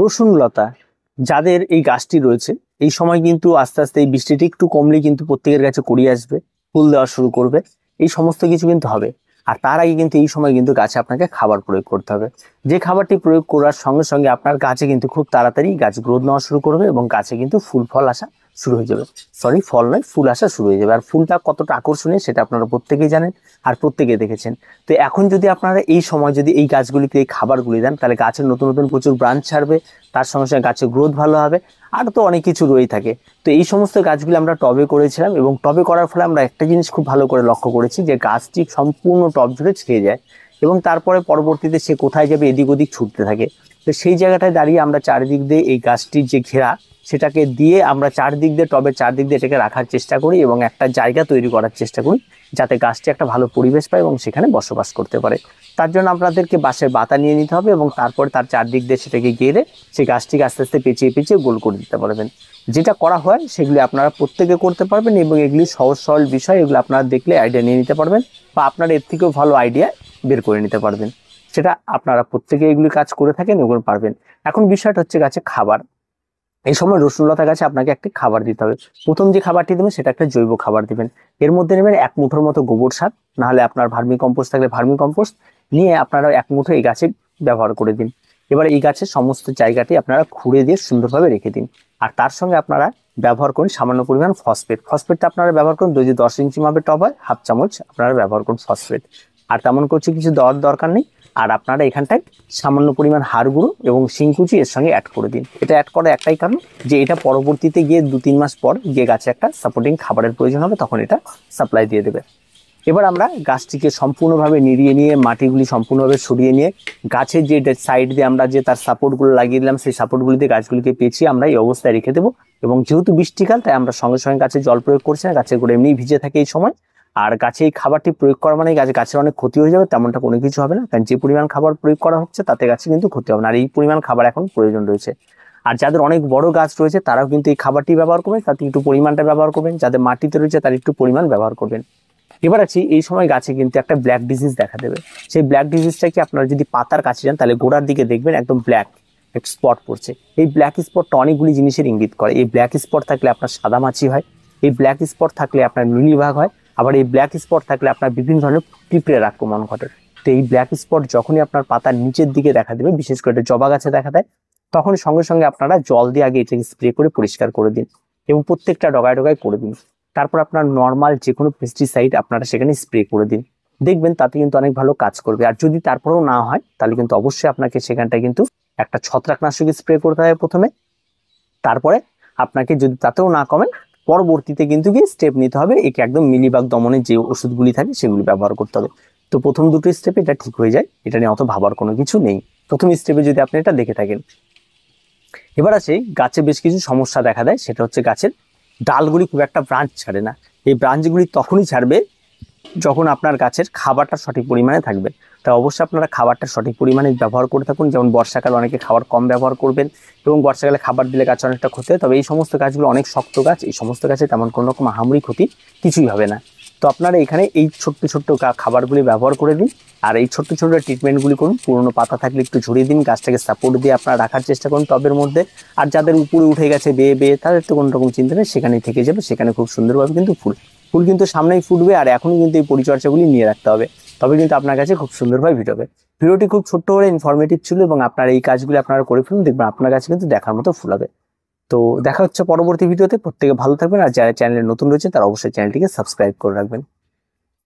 রসুন লতা যাদের এই গাছটি রয়েছে এই সময় কিন্তু আস্তে আস্তে এই বৃষ্টিটি একটু কমলে কিন্তু প্রত্যেকের গাছে করিয়ে আসবে ফুল দেওয়া শুরু করবে এই সমস্ত কিছু কিন্তু হবে আর তার আগে কিন্তু এই সময় কিন্তু গাছে আপনাকে খাবার প্রয়োগ করতে হবে যে খাবারটি প্রয়োগ করার সঙ্গে সঙ্গে আপনার গাছে কিন্তু খুব তাড়াতাড়ি গাছ গ্রোথ নেওয়া শুরু করবে এবং গাছে কিন্তু ফুল ফল আসা শুরু হয়ে যাবে সরি ফল নয় ফুল আসা শুরু হয়ে যাবে আর ফুলটা কতটা আকর্ষণীয় সেটা আপনারা প্রত্যেকেই জানেন আর প্রত্যেকে দেখেছেন তো এখন যদি আপনারা এই সময় যদি এই গাছগুলিকে এই খাবারগুলি দেন তাহলে গাছের নতুন নতুন প্রচুর ব্রাঞ্চ ছাড়বে তার সঙ্গে সঙ্গে গাছের গ্রোথ ভালো হবে আর তো অনেক কিছু রয়েই থাকে তো এই সমস্ত গাছগুলি আমরা টবে করেছিলাম এবং টবে করার ফলে আমরা একটা জিনিস খুব ভালো করে লক্ষ্য করেছি যে গাছটি সম্পূর্ণ টব জুড়ে ছেয়ে যায় এবং তারপরে পরবর্তীতে সে কোথায় যাবে এদিক ওদিক ছুটতে থাকে তো সেই জায়গাটায় দাঁড়িয়ে আমরা চারিদিক দিয়ে এই গাছটির যে ঘেরা সেটাকে দিয়ে আমরা চারদিক দিয়ে টবে চারদিক দিয়ে এটাকে রাখার চেষ্টা করি এবং একটা জায়গা তৈরি করার চেষ্টা করি যাতে গাছটি একটা ভালো পরিবেশ পায় এবং সেখানে বসবাস করতে পারে তার জন্য আপনাদেরকে বাঁশের বাতা নিয়ে নিতে হবে এবং তারপরে তার চারদিক দিয়ে সেটাকে গেড়ে সেই গাছটিকে আস্তে আস্তে পেঁচিয়ে পেঁচিয়ে গোল করে দিতে পারবেন যেটা করা হয় সেগুলি আপনারা প্রত্যেকে করতে পারবেন এবং এগুলি সহজ সরল বিষয় এগুলো আপনারা দেখলে আইডিয়া নিয়ে নিতে পারবেন বা আপনারা এর থেকেও ভালো আইডিয়া বের করে নিতে পারবেন সেটা আপনারা প্রত্যেকে এগুলি কাজ করে থাকেন এগুলো পারবেন এখন বিষয়টা হচ্ছে গাছে খাবার এই সময় রসুনলতা গাছে আপনাকে একটি খাবার দিতে হবে প্রথম যে খাবারটি দেবেন সেটা একটা জৈব খাবার দেবেন এর মধ্যে নেবেন এক মুঠোর মতো গোবর সার নাহলে আপনার ভার্মি কম্পোস্ট থাকলে ভার্মি কম্পোস্ট নিয়ে আপনারা এক মুঠো এই গাছে ব্যবহার করে দিন এবার এই গাছের সমস্ত জায়গাটি আপনারা খুঁড়ে দিয়ে সুন্দরভাবে রেখে দিন আর তার সঙ্গে আপনারা ব্যবহার করুন সামান্য পরিমাণ ফসফেট ফসফেটটা আপনারা ব্যবহার করুন যদি দশ ইঞ্চি মাপের টপ হয় হাফ চামচ আপনারা ব্যবহার করুন ফসফেট আর তেমন করছে কিছু দেওয়ার দরকার নেই আর আপনারা এখানটায় সামান্য পরিমাণ হাড় গুঁড়ো এবং শিংকুচি এর সঙ্গে অ্যাড করে দিন এটা অ্যাড করার একটাই কারণ যে এটা পরবর্তীতে গিয়ে দু তিন মাস পর গিয়ে গাছে একটা সাপোর্টিং খাবারের প্রয়োজন হবে তখন এটা সাপ্লাই দিয়ে দেবে এবার আমরা গাছটিকে সম্পূর্ণভাবে নিড়িয়ে নিয়ে মাটিগুলি সম্পূর্ণভাবে সরিয়ে নিয়ে গাছের যে সাইড দিয়ে আমরা যে তার সাপোর্টগুলো লাগিয়ে দিলাম সেই সাপোর্টগুলিতে গাছগুলিকে পেঁচিয়ে আমরা এই অবস্থায় রেখে দেবো এবং যেহেতু বৃষ্টিকাল তাই আমরা সঙ্গে সঙ্গে গাছে জল প্রয়োগ করছি না গাছের গোড়া এমনি ভিজে থাকে এই সময় আর গাছে এই খাবারটি প্রয়োগ করা মানে গাছে গাছের অনেক ক্ষতি হয়ে যাবে তেমনটা কোনো কিছু হবে না কারণ যে পরিমাণ খাবার প্রয়োগ করা হচ্ছে তাতে গাছে কিন্তু ক্ষতি হবে না আর এই পরিমাণ খাবার এখন প্রয়োজন রয়েছে আর যাদের অনেক বড় গাছ রয়েছে তারাও কিন্তু এই খাবারটি ব্যবহার করবেন তাতে একটু পরিমাণটা ব্যবহার করবেন যাদের মাটিতে রয়েছে তার একটু পরিমাণ ব্যবহার করবেন এবার আছি এই সময় গাছে কিন্তু একটা ব্ল্যাক ডিজিজ দেখা দেবে সেই ব্ল্যাক কি আপনারা যদি পাতার কাছে যান তাহলে গোড়ার দিকে দেখবেন একদম ব্ল্যাক স্পট পড়ছে এই ব্ল্যাক স্পটটা অনেকগুলি জিনিসের ইঙ্গিত করে এই ব্ল্যাক স্পট থাকলে আপনার সাদা মাছি হয় এই ব্ল্যাক স্পট থাকলে আপনার নীলিভাগ হয় আবার এই ব্ল্যাক স্পট থাকলে আপনার বিভিন্ন ধরনের পিঁপড়ের আক্রমণ ঘটে তো এই ব্ল্যাক স্পট যখনই আপনার পাতার নিচের দিকে দেখা দেবে বিশেষ করে জবা গাছে দেখা দেয় তখন সঙ্গে সঙ্গে আপনারা জল দিয়ে আগে এটাকে স্প্রে করে পরিষ্কার করে দিন এবং প্রত্যেকটা ডগায় ডগায় করে দিন তারপর আপনার নর্মাল যে কোনো পেস্টিসাইড আপনারা সেখানে স্প্রে করে দিন দেখবেন তাতে কিন্তু অনেক ভালো কাজ করবে আর যদি তারপরেও না হয় তাহলে কিন্তু অবশ্যই আপনাকে সেখানটায় কিন্তু একটা ছত্রাকনাশক স্প্রে করতে হবে প্রথমে তারপরে আপনাকে যদি তাতেও না কমেন পরবর্তীতে কিন্তু কি স্টেপ নিতে হবে একে একদম মিলিবাগ দমনের যে ওষুধগুলি থাকে সেগুলি ব্যবহার করতে হবে তো প্রথম দুটো স্টেপে এটা ঠিক হয়ে যায় এটা নিয়ে অত ভাবার কোনো কিছু নেই প্রথম স্টেপে যদি আপনি এটা দেখে থাকেন এবার আসে গাছে বেশ কিছু সমস্যা দেখা দেয় সেটা হচ্ছে গাছের ডালগুলি খুব একটা ব্রাঞ্চ ছাড়ে না এই ব্রাঞ্চগুলি তখনই ছাড়বে যখন আপনার গাছের খাবারটা সঠিক পরিমাণে থাকবে তাই অবশ্যই আপনারা খাবারটা সঠিক পরিমাণে ব্যবহার করে থাকুন যেমন বর্ষাকালে অনেকে খাবার কম ব্যবহার করবেন এবং বর্ষাকালে খাবার দিলে গাছ অনেকটা ক্ষতি তবে এই সমস্ত গাছগুলো অনেক শক্ত গাছ এই সমস্ত গাছে তেমন কোনো রকম আহামরি ক্ষতি কিছুই হবে না তো আপনারা এখানে এই ছোট্ট ছোট্ট খাবারগুলি ব্যবহার করে দিন আর এই ছোট্ট ছোট্ট ট্রিটমেন্টগুলি করুন পুরনো পাতা থাকলে একটু ঝরিয়ে দিন গাছটাকে সাপোর্ট দিয়ে আপনারা রাখার চেষ্টা করুন টবের মধ্যে আর যাদের উপরে উঠে গেছে বেয়ে বেয়ে তাদের তো কোনো রকম চিন্তা নেই সেখানেই থেকে যাবে সেখানে খুব সুন্দরভাবে কিন্তু ফুল ফুল কিন্তু সামনেই ফুটবে আর এখনই কিন্তু এই পরিচর্যাগুলি নিয়ে রাখতে হবে তবে কিন্তু আপনার কাছে খুব সুন্দরভাবে ভিডিও হবে ভিডিওটি খুব ছোট্ট করে ইনফরমেটিভ ছিল এবং আপনার এই কাজগুলি আপনারা করে ফেলুন দেখবেন আপনার কাছে কিন্তু দেখার মতো ফুল হবে তো দেখা হচ্ছে পরবর্তী ভিডিওতে প্রত্যেকে ভালো থাকবেন আর যারা চ্যানেলে নতুন রয়েছে তারা অবশ্যই চ্যানেলটিকে সাবস্ক্রাইব করে রাখবেন